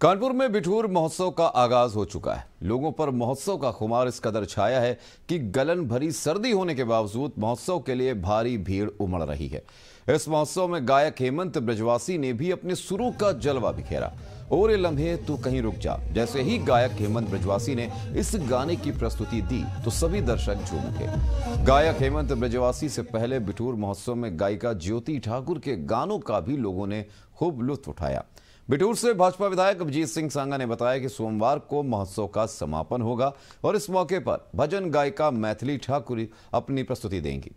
कानपुर में बिठूर महोत्सव का आगाज हो चुका है लोगों पर महोत्सव का खुमार इस कदर छाया है कि गलन भरी सर्दी होने के बावजूद महोत्सव के लिए भारी भीड़ उमड़ रही है इस महोत्सव में गायक हेमंत ब्रजवासी ने भी अपने सुरु का जलवा बिखेरा ओरे लम्हे तू कहीं रुक जा जैसे ही गायक हेमंत ब्रजवासी ने इस गाने की प्रस्तुति दी तो सभी दर्शक झूम उठे गायक हेमंत ब्रजवासी से पहले बिठूर महोत्सव में गायिका ज्योति ठाकुर के गानों का भी लोगों ने खूब लुत्फ उठाया बिटूर से भाजपा विधायक अभिजीत सिंह सांगा ने बताया कि सोमवार को महोत्सव का समापन होगा और इस मौके पर भजन गायिका मैथिली ठाकुर अपनी प्रस्तुति देंगी